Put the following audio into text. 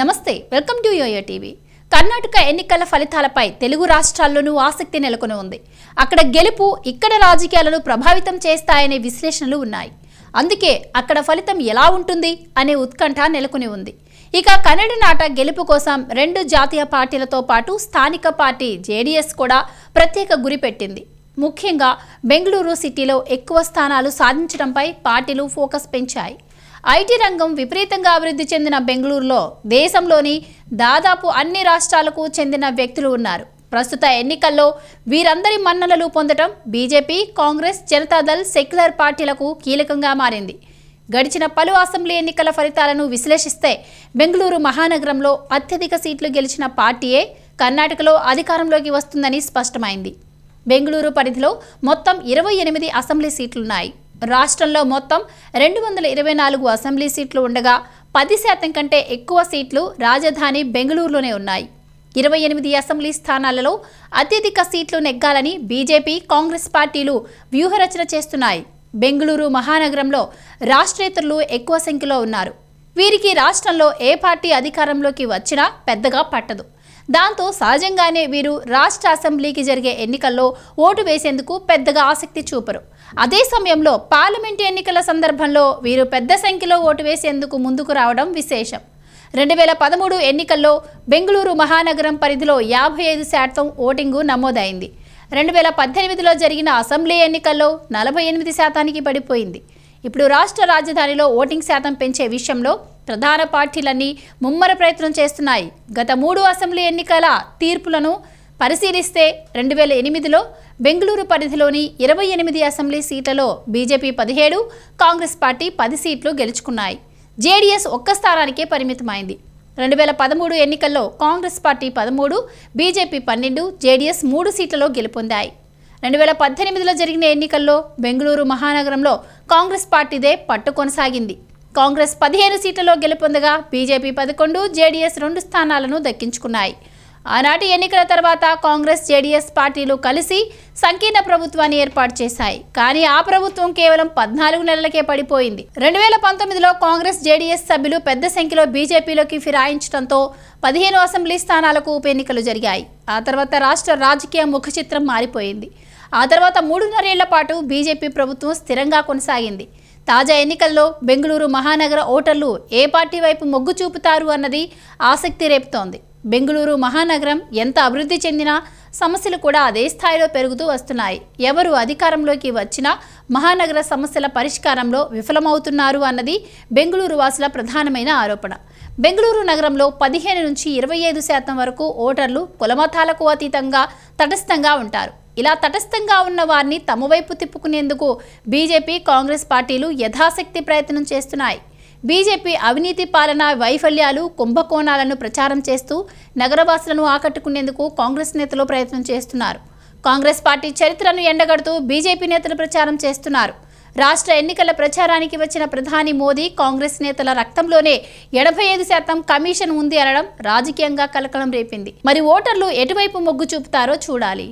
నమస్తే welcome to YOYO TV Karnataka ఎన్నికల ఫలితాలపై తెలుగు రాష్ట్రాల్లోనూ ఆసక్తి నెలకొని ఉంది అక్కడ గెలుపు ఇక్కడ రాజకీయాలను ప్రభావితం చేస్తాయనే విశ్లేషణలు ఉన్నాయి అందుకే అక్కడ ఫలితం ఎలా ఉంటుంది అనే ఉత్కంఠ నెలకొని ఉంది ఇక కన్నడ నాట గెలుపు కోసం రెండు జాతీయ పార్టీలతో పాటు స్థానిక పార్టీ జేడీఎస్ కూడా ప్రత్యేక గురి పెట్టింది ముఖ్యంగా బెంగళూరు సిటీలో ఎక్కువ స్థానాలు సాధించడంపై పార్టీలు ఫోకస్ పెంచాయి ఐటీ రంగం విపరీతంగా అభివృద్ధి చెందిన బెంగళూరులో దేశంలోని దాదాపు అన్ని రాష్ట్రాలకు చెందిన వ్యక్తులు ఉన్నారు ప్రస్తుత ఎన్నికల్లో వీరందరి మన్ననలు పొందడం బీజేపీ కాంగ్రెస్ జనతాదళ్ సెక్యులర్ పార్టీలకు కీలకంగా మారింది గడిచిన పలు అసెంబ్లీ ఎన్నికల ఫలితాలను విశ్లేషిస్తే బెంగళూరు మహానగరంలో అత్యధిక సీట్లు గెలిచిన పార్టీయే కర్ణాటకలో అధికారంలోకి వస్తుందని స్పష్టమైంది బెంగళూరు పరిధిలో మొత్తం ఇరవై ఎనిమిది అసెంబ్లీ సీట్లున్నాయి రాష్ట్రంలో మొత్తం రెండు వందల ఇరవై నాలుగు అసెంబ్లీ సీట్లు ఉండగా పది శాతం కంటే ఎక్కువ సీట్లు రాజధాని బెంగళూరులోనే ఉన్నాయి ఇరవై ఎనిమిది అసెంబ్లీ స్థానాలలో అత్యధిక సీట్లు నెగ్గాలని బీజేపీ కాంగ్రెస్ పార్టీలు వ్యూహరచన చేస్తున్నాయి బెంగళూరు మహానగరంలో రాష్ట్రేతరులు ఎక్కువ సంఖ్యలో ఉన్నారు వీరికి రాష్ట్రంలో ఏ పార్టీ అధికారంలోకి వచ్చినా పెద్దగా పట్టదు దాంతో సహజంగానే వీరు రాష్ట్ర అసెంబ్లీకి జరిగే ఎన్నికల్లో ఓటు వేసేందుకు పెద్దగా ఆసక్తి చూపరు అదే సమయంలో పార్లమెంటు ఎన్నికల సందర్భంలో వీరు పెద్ద సంఖ్యలో ఓటు వేసేందుకు ముందుకు రావడం విశేషం రెండు వేల పదమూడు ఎన్నికల్లో బెంగళూరు మహానగరం పరిధిలో యాభై ఐదు శాతం ఓటింగు నమోదైంది రెండు వేల పద్దెనిమిదిలో జరిగిన అసెంబ్లీ ఎన్నికల్లో నలభై ఎనిమిది శాతానికి పడిపోయింది ఇప్పుడు రాష్ట్ర రాజధానిలో ఓటింగ్ శాతం పెంచే విషయంలో ప్రధాన పార్టీలన్నీ ముమ్మర ప్రయత్నం చేస్తున్నాయి గత మూడు అసెంబ్లీ ఎన్నికల తీర్పులను పరిశీలిస్తే రెండు వేల ఎనిమిదిలో బెంగళూరు పరిధిలోని ఇరవై ఎనిమిది అసెంబ్లీ సీట్లలో బీజేపీ పదిహేడు కాంగ్రెస్ పార్టీ పది సీట్లు గెలుచుకున్నాయి జేడీఎస్ ఒక్క స్థానానికే పరిమితమైంది రెండు వేల పదమూడు ఎన్నికల్లో కాంగ్రెస్ పార్టీ పదమూడు బీజేపీ పన్నెండు జేడీఎస్ మూడు సీట్లలో గెలుపొందాయి రెండు వేల పద్దెనిమిదిలో జరిగిన ఎన్నికల్లో బెంగళూరు మహానగరంలో కాంగ్రెస్ పార్టీదే పట్టు కొనసాగింది కాంగ్రెస్ పదిహేను సీట్లలో గెలుపొందగా బీజేపీ పదకొండు జేడీఎస్ రెండు స్థానాలను దక్కించుకున్నాయి ఆనాటి ఎన్నికల తర్వాత కాంగ్రెస్ జేడీఎస్ పార్టీలు కలిసి సంకీర్ణ ప్రభుత్వాన్ని ఏర్పాటు చేశాయి కానీ ఆ ప్రభుత్వం కేవలం పద్నాలుగు నెలలకే పడిపోయింది రెండు వేల పంతొమ్మిదిలో కాంగ్రెస్ జేడీఎస్ సభ్యులు పెద్ద సంఖ్యలో బీజేపీలోకి ఫిరాయించడంతో పదిహేను అసెంబ్లీ స్థానాలకు ఉప ఎన్నికలు జరిగాయి ఆ తర్వాత రాష్ట్ర రాజకీయ ముఖ చిత్రం మారిపోయింది ఆ తర్వాత మూడున్నరేళ్ల పాటు బీజేపీ ప్రభుత్వం స్థిరంగా కొనసాగింది తాజా ఎన్నికల్లో బెంగళూరు మహానగర ఓటర్లు ఏ పార్టీ వైపు మొగ్గు చూపుతారు అన్నది ఆసక్తి రేపుతోంది బెంగళూరు మహానగరం ఎంత అభివృద్ధి చెందినా సమస్యలు కూడా అదే స్థాయిలో పెరుగుతూ వస్తున్నాయి ఎవరు అధికారంలోకి వచ్చినా మహానగర సమస్యల పరిష్కారంలో విఫలమవుతున్నారు అన్నది బెంగళూరు వాసుల ప్రధానమైన ఆరోపణ బెంగళూరు నగరంలో పదిహేను నుంచి ఇరవై ఐదు శాతం వరకు ఓటర్లు కులమతాలకు అతీతంగా తటస్థంగా ఉంటారు ఇలా తటస్థంగా ఉన్న వారిని తమవైపు తిప్పుకునేందుకు బీజేపీ కాంగ్రెస్ పార్టీలు యథాశక్తి ప్రయత్నం చేస్తున్నాయి బీజేపీ అవినీతి పాలన వైఫల్యాలు కుంభకోణాలను ప్రచారం చేస్తూ నగరవాసులను ఆకట్టుకునేందుకు కాంగ్రెస్ నేతలు ప్రయత్నం చేస్తున్నారు కాంగ్రెస్ పార్టీ చరిత్రను ఎండగడుతూ బీజేపీ నేతలు ప్రచారం చేస్తున్నారు రాష్ట్ర ఎన్నికల ప్రచారానికి వచ్చిన ప్రధాని మోదీ కాంగ్రెస్ నేతల రక్తంలోనే ఎనభై ఐదు శాతం కమిషన్ ఉంది అనడం రాజకీయంగా కలకలం రేపింది మరి ఓటర్లు ఎటువైపు మొగ్గు చూపుతారో చూడాలి